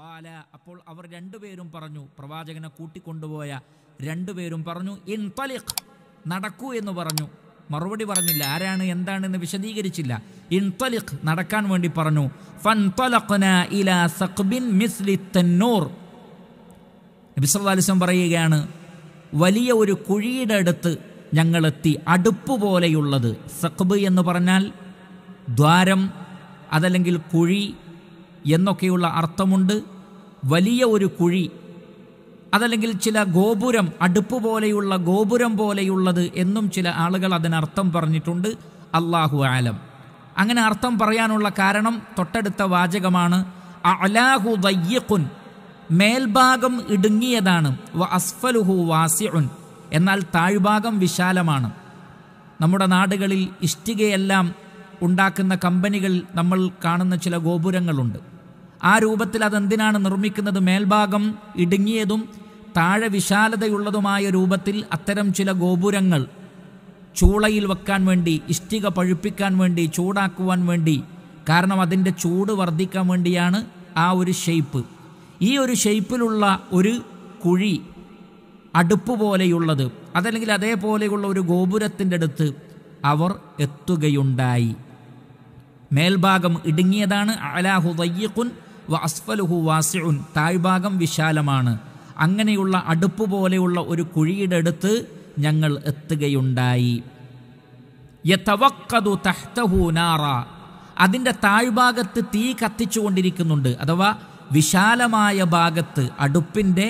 കാല അപ്പോൾ അവർ രണ്ടുപേരും പറഞ്ഞു പ്രവാചകനെ കൂട്ടിക്കൊണ്ടുപോയ രണ്ടുപേരും പറഞ്ഞു ഇൻ തലിഖ് നടക്കൂ എന്ന് പറഞ്ഞു മറുപടി പറഞ്ഞില്ല ആരാണ് എന്താണെന്ന് വിശദീകരിച്ചില്ല ഇൻ തലിഖ് നടക്കാൻ വേണ്ടി പറഞ്ഞു ഫൻ ഇല സഖ്ബിൻ മിസ്ലി തന്നൂർ നബിസ്വല്ലാലിസം പറയുകയാണ് വലിയ ഒരു കുഴിയുടെ അടുത്ത് ഞങ്ങളെത്തി അടുപ്പ് പോലെയുള്ളത് സഖ്ബ് എന്ന് പറഞ്ഞാൽ ദ്വാരം അതല്ലെങ്കിൽ കുഴി എന്നൊക്കെയുള്ള അർത്ഥമുണ്ട് വലിയ ഒരു കുഴി അതല്ലെങ്കിൽ ചില ഗോപുരം അടുപ്പ് പോലെയുള്ള ഗോപുരം പോലെയുള്ളത് എന്നും ചില ആളുകൾ അതിനർത്ഥം പറഞ്ഞിട്ടുണ്ട് അള്ളാഹു ആലം അങ്ങനെ അർത്ഥം പറയാനുള്ള കാരണം തൊട്ടടുത്ത വാചകമാണ് അലാഹു വയ്യക്കുൻ മേൽഭാഗം ഇടുങ്ങിയതാണ് വ അസ്ഫലുഹു വാസിഉൻ എന്നാൽ താഴ്ഭാഗം വിശാലമാണ് നമ്മുടെ നാടുകളിൽ ഇഷ്ടികയെല്ലാം ഉണ്ടാക്കുന്ന കമ്പനികൾ നമ്മൾ കാണുന്ന ചില ഗോപുരങ്ങളുണ്ട് ആ രൂപത്തിൽ അതെന്തിനാണ് നിർമ്മിക്കുന്നത് മേൽഭാഗം ഇടുങ്ങിയതും താഴെ വിശാലതയുള്ളതുമായ രൂപത്തിൽ അത്തരം ചില ഗോപുരങ്ങൾ ചൂളയിൽ വെക്കാൻ വേണ്ടി ഇഷ്ടിക പഴുപ്പിക്കാൻ വേണ്ടി ചൂടാക്കുവാൻ വേണ്ടി കാരണം അതിൻ്റെ ചൂട് വർദ്ധിക്കാൻ വേണ്ടിയാണ് ആ ഒരു ഷെയ്പ്പ് ഈ ഒരു ഷെയ്പ്പിലുള്ള ഒരു കുഴി അടുപ്പ് പോലെയുള്ളത് അതല്ലെങ്കിൽ അതേപോലെയുള്ള ഒരു ഗോപുരത്തിൻ്റെ അടുത്ത് അവർ എത്തുകയുണ്ടായി മേൽഭാഗം ഇടുങ്ങിയതാണ് അലാഹുദയ്യക്കുൻ വ അസ്ഫലുഹു വാസിഉൻ താഴ്ഭാഗം വിശാലമാണ് അങ്ങനെയുള്ള അടുപ്പ് പോലെയുള്ള ഒരു കുഴിയുടെ അടുത്ത് ഞങ്ങൾ എത്തുകയുണ്ടായി യതവക്കതു തഹ്തഹു നാറ അതിൻ്റെ താഴ്ഭാഗത്ത് തീ കത്തിച്ചുകൊണ്ടിരിക്കുന്നുണ്ട് അഥവാ വിശാലമായ ഭാഗത്ത് അടുപ്പിൻ്റെ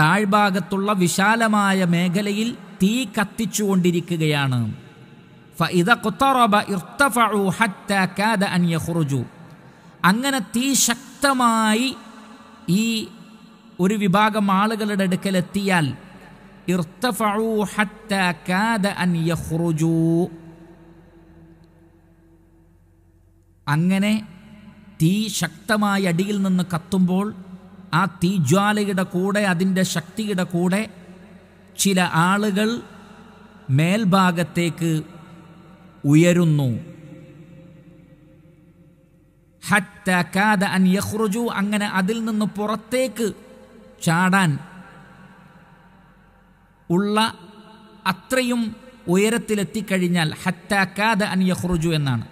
താഴ്ഭാഗത്തുള്ള വിശാലമായ മേഖലയിൽ തീ കത്തിച്ചുകൊണ്ടിരിക്കുകയാണ് ഫ ഇത കൊത്തറബ ഇർത്തഫു കാദ അൻ അങ്ങനെ തീ ശക്തമായി ഈ ഒരു വിഭാഗം ആളുകളുടെ എത്തിയാൽ അങ്ങനെ തീ ശക്തമായി അടിയിൽ നിന്ന് കത്തുമ്പോൾ ആ തീജ്വാലയുടെ കൂടെ അതിൻ്റെ ശക്തിയുടെ കൂടെ ചില ആളുകൾ മേൽഭാഗത്തേക്ക് ഉയരുന്നു ഹറ്റാക്കാത അൻ അങ്ങനെ അതിൽ നിന്ന് പുറത്തേക്ക് ചാടാൻ ഉള്ള അത്രയും ഉയരത്തിലെത്തിക്കഴിഞ്ഞാൽ കാദ അൻ യഹ്റുജു എന്നാണ്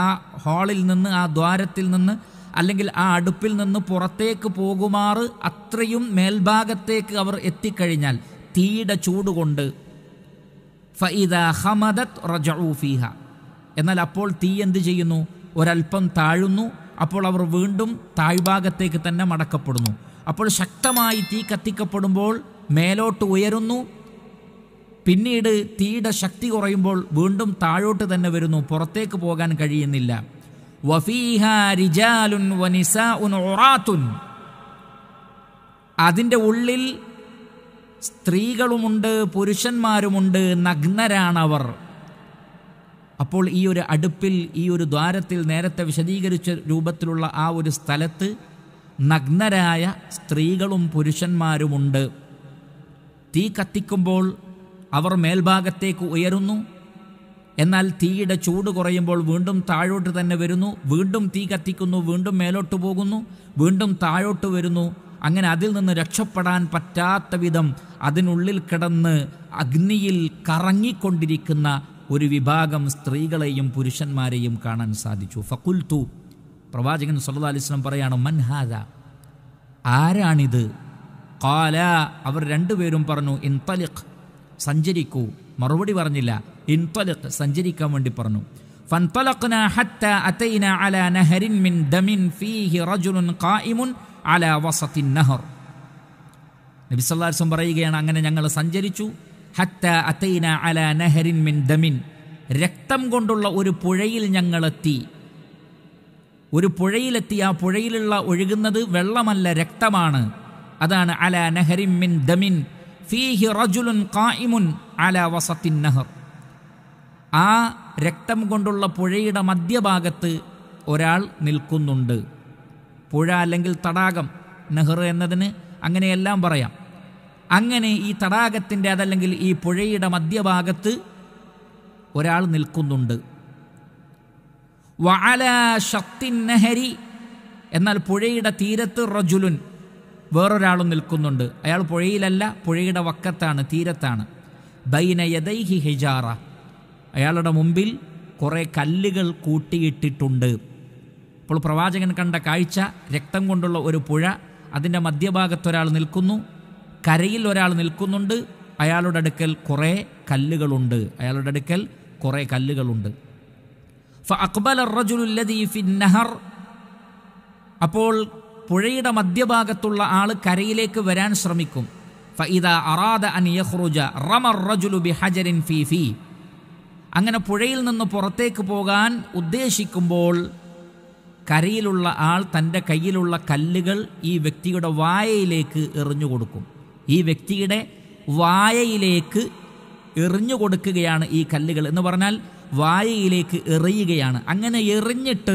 ആ ഹാളിൽ നിന്ന് ആ ദ്വാരത്തിൽ നിന്ന് അല്ലെങ്കിൽ ആ അടുപ്പിൽ നിന്ന് പുറത്തേക്ക് പോകുമാറ് അത്രയും മേൽഭാഗത്തേക്ക് അവർ എത്തിക്കഴിഞ്ഞാൽ തീയുടെ ചൂടുകൊണ്ട് ഫഇദ ഹമദത് റജഊഫീഹ എന്നാൽ അപ്പോൾ തീ എന്ത് ചെയ്യുന്നു ഒരൽപ്പം താഴുന്നു അപ്പോൾ അവർ വീണ്ടും താഴ്ഭാഗത്തേക്ക് തന്നെ മടക്കപ്പെടുന്നു അപ്പോൾ ശക്തമായി തീ കത്തിക്കപ്പെടുമ്പോൾ മേലോട്ട് ഉയരുന്നു പിന്നീട് തീയുടെ ശക്തി കുറയുമ്പോൾ വീണ്ടും താഴോട്ട് തന്നെ വരുന്നു പുറത്തേക്ക് പോകാൻ കഴിയുന്നില്ല അതിൻ്റെ ഉള്ളിൽ സ്ത്രീകളുമുണ്ട് പുരുഷന്മാരുമുണ്ട് നഗ്നരാണവർ അപ്പോൾ ഈ ഒരു അടുപ്പിൽ ഈ ഒരു ദ്വാരത്തിൽ നേരത്തെ വിശദീകരിച്ച രൂപത്തിലുള്ള ആ ഒരു സ്ഥലത്ത് നഗ്നരായ സ്ത്രീകളും പുരുഷന്മാരുമുണ്ട് തീ കത്തിക്കുമ്പോൾ അവർ മേൽഭാഗത്തേക്ക് ഉയരുന്നു എന്നാൽ തീയുടെ ചൂട് കുറയുമ്പോൾ വീണ്ടും താഴോട്ട് തന്നെ വരുന്നു വീണ്ടും തീ കത്തിക്കുന്നു വീണ്ടും മേലോട്ട് പോകുന്നു വീണ്ടും താഴോട്ട് വരുന്നു അങ്ങനെ അതിൽ നിന്ന് രക്ഷപ്പെടാൻ പറ്റാത്ത വിധം അതിനുള്ളിൽ കിടന്ന് അഗ്നിയിൽ കറങ്ങിക്കൊണ്ടിരിക്കുന്ന ഒരു വിഭാഗം സ്ത്രീകളെയും പുരുഷന്മാരെയും കാണാൻ സാധിച്ചു ഫക്കുൽത്തു പ്രവാചകൻ സല്ലാ അലിസ്ലം പറയാണ് മൻഹാദ ആരാണിത് കാല അവർ രണ്ടുപേരും പറഞ്ഞു ഇൻതലിഖ് സഞ്ചരിക്കൂ മറുപടി പറഞ്ഞില്ല ഇൻതലിഖ് സഞ്ചരിക്കാൻ വേണ്ടി പറഞ്ഞു നഹരിൻ മിൻ ദമിൻ നബി സല്ലല്ലാഹു പറയുകയാണ് അങ്ങനെ ഞങ്ങൾ സഞ്ചരിച്ചു ഹത്ത അതൈന അല നെഹരിൻ മിൻ ദമിൻ രക്തം കൊണ്ടുള്ള ഒരു പുഴയിൽ ഞങ്ങളെത്തി ഒരു പുഴയിലെത്തി ആ പുഴയിലുള്ള ഒഴുകുന്നത് വെള്ളമല്ല രക്തമാണ് അതാണ് അല നെഹരിൻ മിൻ ദമിൻ ഫീഹി റജുലുൻ കായിമുൻ അല വസത്തിൻ നെഹർ ആ രക്തം കൊണ്ടുള്ള പുഴയുടെ മധ്യഭാഗത്ത് ഒരാൾ നിൽക്കുന്നുണ്ട് പുഴ അല്ലെങ്കിൽ തടാകം നെഹ്റ് എന്നതിന് അങ്ങനെയെല്ലാം പറയാം അങ്ങനെ ഈ തടാകത്തിൻ്റെ അതല്ലെങ്കിൽ ഈ പുഴയുടെ മധ്യഭാഗത്ത് ഒരാൾ നിൽക്കുന്നുണ്ട് വഅല ഷത്തിൻ നഹരി എന്നാൽ പുഴയുടെ തീരത്ത് റജുലുൻ വേറൊരാളും നിൽക്കുന്നുണ്ട് അയാൾ പുഴയിലല്ല പുഴയുടെ വക്കത്താണ് തീരത്താണ് ബൈനയദൈഹി ഹിജാറ അയാളുടെ മുമ്പിൽ കുറേ കല്ലുകൾ കൂട്ടിയിട്ടിട്ടുണ്ട് അപ്പോൾ പ്രവാചകൻ കണ്ട കാഴ്ച രക്തം കൊണ്ടുള്ള ഒരു പുഴ അതിൻ്റെ മധ്യഭാഗത്തൊരാൾ നിൽക്കുന്നു കരയിൽ ഒരാൾ നിൽക്കുന്നുണ്ട് അയാളുടെ അടുക്കൽ കുറേ കല്ലുകളുണ്ട് അയാളുടെ അടുക്കൽ കുറേ കല്ലുകളുണ്ട് അപ്പോൾ പുഴയുടെ മധ്യഭാഗത്തുള്ള ആൾ കരയിലേക്ക് വരാൻ ശ്രമിക്കും അങ്ങനെ പുഴയിൽ നിന്ന് പുറത്തേക്ക് പോകാൻ ഉദ്ദേശിക്കുമ്പോൾ കരയിലുള്ള ആൾ തൻ്റെ കയ്യിലുള്ള കല്ലുകൾ ഈ വ്യക്തിയുടെ വായയിലേക്ക് എറിഞ്ഞു കൊടുക്കും ഈ വ്യക്തിയുടെ വായയിലേക്ക് എറിഞ്ഞു കൊടുക്കുകയാണ് ഈ കല്ലുകൾ എന്ന് പറഞ്ഞാൽ വായയിലേക്ക് എറിയുകയാണ് അങ്ങനെ എറിഞ്ഞിട്ട്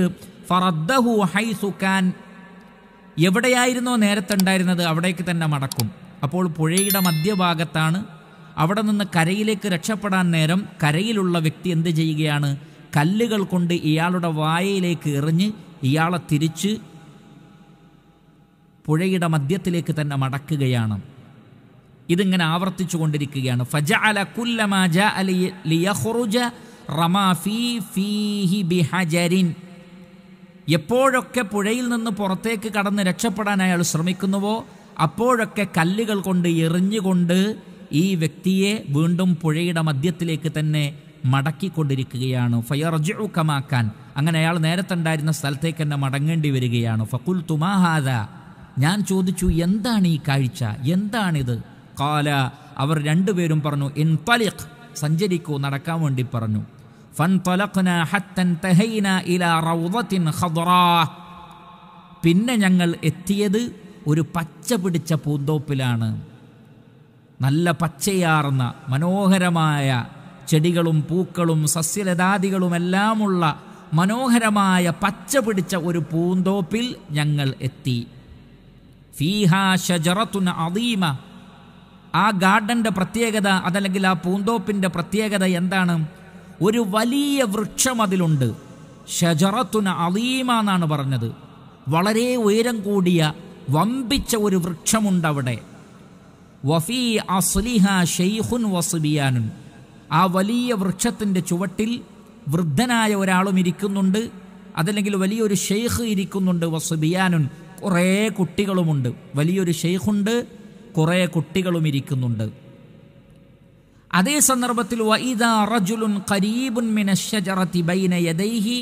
ഫറദ്ദഹു ഹൈ സുഖാൻ എവിടെയായിരുന്നോ നേരത്തെ ഉണ്ടായിരുന്നത് അവിടേക്ക് തന്നെ മടക്കും അപ്പോൾ പുഴയുടെ മധ്യഭാഗത്താണ് അവിടെ നിന്ന് കരയിലേക്ക് രക്ഷപ്പെടാൻ നേരം കരയിലുള്ള വ്യക്തി എന്ത് ചെയ്യുകയാണ് കല്ലുകൾ കൊണ്ട് ഇയാളുടെ വായയിലേക്ക് എറിഞ്ഞ് ഇയാളെ തിരിച്ച് പുഴയുടെ മധ്യത്തിലേക്ക് തന്നെ മടക്കുകയാണ് ഇതിങ്ങനെ ആവർത്തിച്ചു കൊണ്ടിരിക്കുകയാണ് ഫജ അല കുല്ലമാജ അലിയഹുറുജ ഫീഹി ബിഹജരിൻ എപ്പോഴൊക്കെ പുഴയിൽ നിന്ന് പുറത്തേക്ക് കടന്ന് രക്ഷപ്പെടാൻ അയാൾ ശ്രമിക്കുന്നുവോ അപ്പോഴൊക്കെ കല്ലുകൾ കൊണ്ട് എറിഞ്ഞുകൊണ്ട് ഈ വ്യക്തിയെ വീണ്ടും പുഴയുടെ മധ്യത്തിലേക്ക് തന്നെ മടക്കിക്കൊണ്ടിരിക്കുകയാണ് ഫയർജു കമാക്കാൻ അങ്ങനെ അയാൾ നേരത്തെ ഉണ്ടായിരുന്ന സ്ഥലത്തേക്ക് തന്നെ മടങ്ങേണ്ടി വരികയാണ് ഫക്കുൽ തുമാഹാദ ഞാൻ ചോദിച്ചു എന്താണ് ഈ കാഴ്ച എന്താണിത് കാല അവർ രണ്ടുപേരും പറഞ്ഞു ഇൻ തലിഖ് സഞ്ചരിക്കൂ നടക്കാൻ വേണ്ടി പറഞ്ഞു പിന്നെ ഞങ്ങൾ എത്തിയത് ഒരു പച്ച പിടിച്ച പൂന്തോപ്പിലാണ് നല്ല പച്ചയാർന്ന മനോഹരമായ ചെടികളും പൂക്കളും സസ്യലതാദികളുമെല്ലാമുള്ള മനോഹരമായ പച്ച പിടിച്ച ഒരു പൂന്തോപ്പിൽ ഞങ്ങൾ എത്തി ഫീഹാ ഷജറത്തുന അതീമ ആ ഗാർഡൻ്റെ പ്രത്യേകത അതല്ലെങ്കിൽ ആ പൂന്തോപ്പിൻ്റെ പ്രത്യേകത എന്താണ് ഒരു വലിയ വൃക്ഷം അതിലുണ്ട് ഷജറത്തുന അലീമ എന്നാണ് പറഞ്ഞത് വളരെ ഉയരം കൂടിയ വമ്പിച്ച ഒരു വൃക്ഷമുണ്ട് അവിടെ വഫീ അസ്ലിഹ ഷെയ്ഹുൻ വസുബിയാനുൻ ആ വലിയ വൃക്ഷത്തിൻ്റെ ചുവട്ടിൽ വൃദ്ധനായ ഒരാളും ഇരിക്കുന്നുണ്ട് അതല്ലെങ്കിൽ വലിയൊരു ഷെയ്ഖ് ഇരിക്കുന്നുണ്ട് വസുബിയാനുൻ കുറേ കുട്ടികളുമുണ്ട് വലിയൊരു ഷെയ്ഖുണ്ട് കുറേ കുട്ടികളും ഇരിക്കുന്നുണ്ട് അതേ സന്ദർഭത്തിൽ റജുലുൻ കരീബുൻ ബൈന യദൈഹി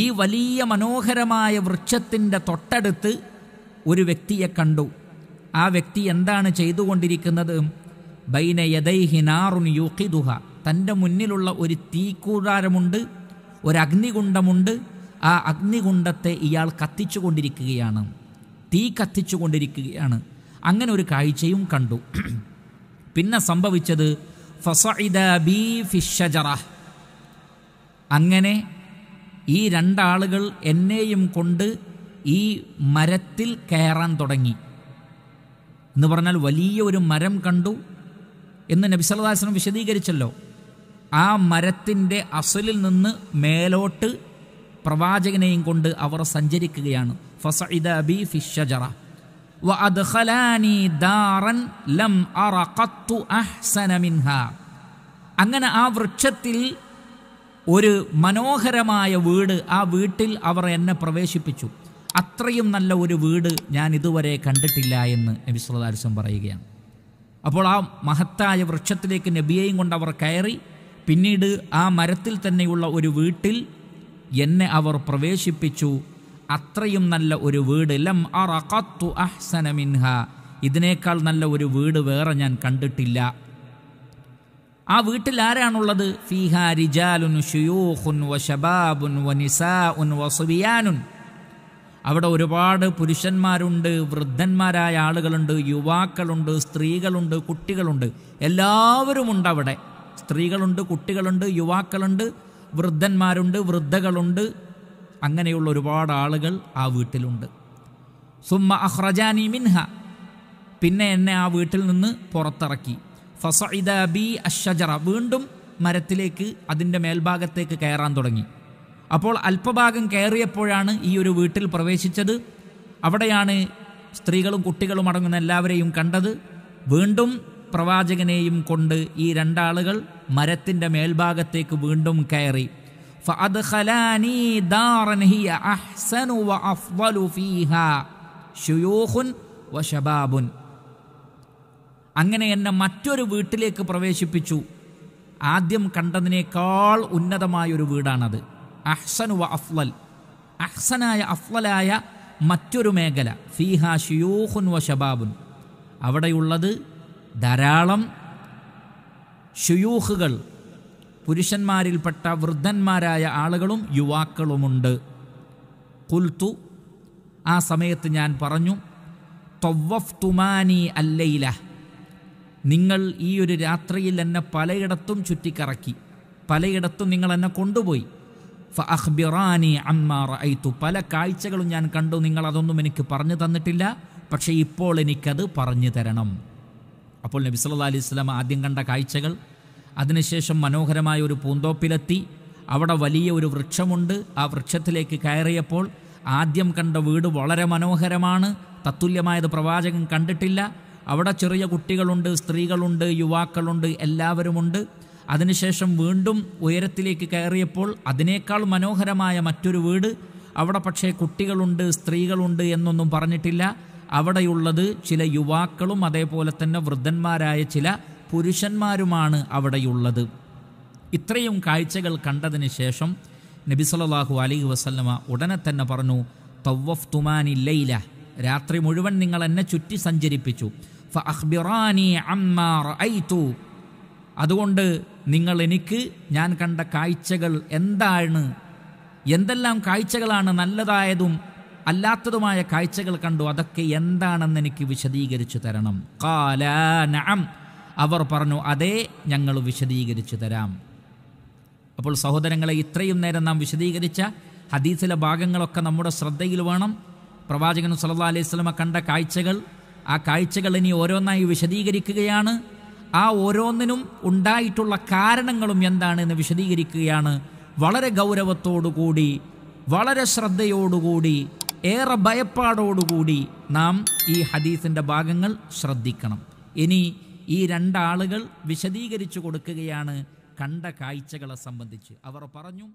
ഈ വലിയ മനോഹരമായ വൃക്ഷത്തിൻ്റെ തൊട്ടടുത്ത് ഒരു വ്യക്തിയെ കണ്ടു ആ വ്യക്തി എന്താണ് ചെയ്തുകൊണ്ടിരിക്കുന്നത് ബൈന യദൈഹി നാറുൻ യൂക്കിദുഹ തൻ്റെ മുന്നിലുള്ള ഒരു തീക്കൂടാരമുണ്ട് ഒരു അഗ്നികുണ്ഡമുണ്ട് ആ അഗ്നികുണ്ടത്തെ ഇയാൾ കത്തിച്ചു കൊണ്ടിരിക്കുകയാണ് തീ കത്തിച്ചുകൊണ്ടിരിക്കുകയാണ് അങ്ങനെ ഒരു കാഴ്ചയും കണ്ടു പിന്നെ സംഭവിച്ചത് അങ്ങനെ ഈ രണ്ടാളുകൾ എന്നെയും കൊണ്ട് ഈ മരത്തിൽ കയറാൻ തുടങ്ങി എന്ന് പറഞ്ഞാൽ വലിയ ഒരു മരം കണ്ടു എന്ന് നബിസലദാസനം വിശദീകരിച്ചല്ലോ ആ മരത്തിൻ്റെ അസലിൽ നിന്ന് മേലോട്ട് പ്രവാചകനെയും കൊണ്ട് അവർ സഞ്ചരിക്കുകയാണ് ബി അങ്ങനെ ആ വൃക്ഷത്തിൽ ഒരു മനോഹരമായ വീട് ആ വീട്ടിൽ അവർ എന്നെ പ്രവേശിപ്പിച്ചു അത്രയും നല്ല ഒരു വീട് ഞാൻ ഇതുവരെ കണ്ടിട്ടില്ല എന്ന് നബി സുല്ലാസ്വം പറയുകയാണ് അപ്പോൾ ആ മഹത്തായ വൃക്ഷത്തിലേക്ക് നബിയെയും കൊണ്ട് അവർ കയറി പിന്നീട് ആ മരത്തിൽ തന്നെയുള്ള ഒരു വീട്ടിൽ എന്നെ അവർ പ്രവേശിപ്പിച്ചു അത്രയും നല്ല ഒരു വീട് ലം അറഖത്തു അഹ്സന മിൻഹ ഇതിനേക്കാൾ നല്ല ഒരു വീട് വേറെ ഞാൻ കണ്ടിട്ടില്ല ആ വീട്ടിൽ ആരാണുള്ളത് ഫീഹ റിജാലുൻ ഷുയൂഖുൻ വ ഷബാബുൻ വ നിസാഉൻ വ സുബിയാനുൻ അവിടെ ഒരുപാട് പുരുഷന്മാരുണ്ട് വൃദ്ധന്മാരായ ആളുകളുണ്ട് യുവാക്കളുണ്ട് സ്ത്രീകളുണ്ട് കുട്ടികളുണ്ട് എല്ലാവരും ഉണ്ട് അവിടെ സ്ത്രീകളുണ്ട് കുട്ടികളുണ്ട് യുവാക്കളുണ്ട് വൃദ്ധന്മാരുണ്ട് വൃദ്ധകളുണ്ട് അങ്ങനെയുള്ള ഒരുപാട് ആളുകൾ ആ വീട്ടിലുണ്ട് സുമ്മ അഹ്റജാനി മിൻഹ പിന്നെ എന്നെ ആ വീട്ടിൽ നിന്ന് പുറത്തിറക്കി ഫസഇദ ബി അഷജറ വീണ്ടും മരത്തിലേക്ക് അതിൻ്റെ മേൽഭാഗത്തേക്ക് കയറാൻ തുടങ്ങി അപ്പോൾ അല്പഭാഗം കയറിയപ്പോഴാണ് ഈ ഒരു വീട്ടിൽ പ്രവേശിച്ചത് അവിടെയാണ് സ്ത്രീകളും കുട്ടികളും അടങ്ങുന്ന എല്ലാവരെയും കണ്ടത് വീണ്ടും പ്രവാചകനെയും കൊണ്ട് ഈ രണ്ടാളുകൾ മരത്തിൻ്റെ മേൽഭാഗത്തേക്ക് വീണ്ടും കയറി അങ്ങനെ എന്നെ മറ്റൊരു വീട്ടിലേക്ക് പ്രവേശിപ്പിച്ചു ആദ്യം കണ്ടതിനേക്കാൾ ഉന്നതമായൊരു വീടാണത് അഹ്സനു വ അഹ്സനായ അഫ്വലായ മറ്റൊരു മേഖല ഫീഹ ഷിയൂഹുൻ വ ഷബാബുൻ അവിടെയുള്ളത് ധാരാളം ഷുയൂഹുകൾ പുരുഷന്മാരിൽപ്പെട്ട വൃദ്ധന്മാരായ ആളുകളും യുവാക്കളുമുണ്ട് കുൽത്തു ആ സമയത്ത് ഞാൻ പറഞ്ഞു തൊവഫ് തുമാനി അല്ലയില നിങ്ങൾ ഈ ഒരു രാത്രിയിൽ എന്നെ പലയിടത്തും ചുറ്റിക്കറക്കി പലയിടത്തും നിങ്ങൾ എന്നെ കൊണ്ടുപോയി ഫ അഹ്ബിറാനി അമ്മാർ ഐത്തു പല കാഴ്ചകളും ഞാൻ കണ്ടു നിങ്ങൾ അതൊന്നും എനിക്ക് പറഞ്ഞു തന്നിട്ടില്ല പക്ഷേ ഇപ്പോൾ എനിക്കത് പറഞ്ഞു തരണം അപ്പോൾ നബി സല്ലാ അലൈഹി സ്വലാം ആദ്യം കണ്ട കാഴ്ചകൾ അതിനുശേഷം മനോഹരമായ ഒരു പൂന്തോപ്പിലെത്തി അവിടെ വലിയ ഒരു വൃക്ഷമുണ്ട് ആ വൃക്ഷത്തിലേക്ക് കയറിയപ്പോൾ ആദ്യം കണ്ട വീട് വളരെ മനോഹരമാണ് തത്തുല്യമായത് പ്രവാചകൻ കണ്ടിട്ടില്ല അവിടെ ചെറിയ കുട്ടികളുണ്ട് സ്ത്രീകളുണ്ട് യുവാക്കളുണ്ട് എല്ലാവരുമുണ്ട് അതിനുശേഷം വീണ്ടും ഉയരത്തിലേക്ക് കയറിയപ്പോൾ അതിനേക്കാൾ മനോഹരമായ മറ്റൊരു വീട് അവിടെ പക്ഷേ കുട്ടികളുണ്ട് സ്ത്രീകളുണ്ട് എന്നൊന്നും പറഞ്ഞിട്ടില്ല അവിടെയുള്ളത് ചില യുവാക്കളും അതേപോലെ തന്നെ വൃദ്ധന്മാരായ ചില പുരുഷന്മാരുമാണ് അവിടെയുള്ളത് ഇത്രയും കാഴ്ചകൾ കണ്ടതിന് ശേഷം നബി സല്ലാഹു അലൈഹി വസല്ലമ ഉടനെ തന്നെ പറഞ്ഞു തവ്വഫ് തുമാനി ലൈല രാത്രി മുഴുവൻ നിങ്ങൾ എന്നെ ചുറ്റി സഞ്ചരിപ്പിച്ചു അതുകൊണ്ട് നിങ്ങൾ എനിക്ക് ഞാൻ കണ്ട കാഴ്ചകൾ എന്താണ് എന്തെല്ലാം കാഴ്ചകളാണ് നല്ലതായതും അല്ലാത്തതുമായ കാഴ്ചകൾ കണ്ടു അതൊക്കെ എന്താണെന്ന് എനിക്ക് വിശദീകരിച്ചു തരണം കാലാനം അവർ പറഞ്ഞു അതേ ഞങ്ങൾ വിശദീകരിച്ചു തരാം അപ്പോൾ സഹോദരങ്ങളെ ഇത്രയും നേരം നാം വിശദീകരിച്ച ഹദീസിലെ ഭാഗങ്ങളൊക്കെ നമ്മുടെ ശ്രദ്ധയിൽ വേണം പ്രവാചകൻ സല്ലാ അലൈഹി സ്വലമ കണ്ട കാഴ്ചകൾ ആ കാഴ്ചകൾ ഇനി ഓരോന്നായി വിശദീകരിക്കുകയാണ് ആ ഓരോന്നിനും ഉണ്ടായിട്ടുള്ള കാരണങ്ങളും എന്ന് വിശദീകരിക്കുകയാണ് വളരെ കൂടി വളരെ ശ്രദ്ധയോടുകൂടി ഏറെ ഭയപ്പാടോടുകൂടി നാം ഈ ഹദീസിൻ്റെ ഭാഗങ്ങൾ ശ്രദ്ധിക്കണം ഇനി ഈ രണ്ടാളുകൾ വിശദീകരിച്ചു കൊടുക്കുകയാണ് കണ്ട കാഴ്ചകളെ സംബന്ധിച്ച് അവർ പറഞ്ഞു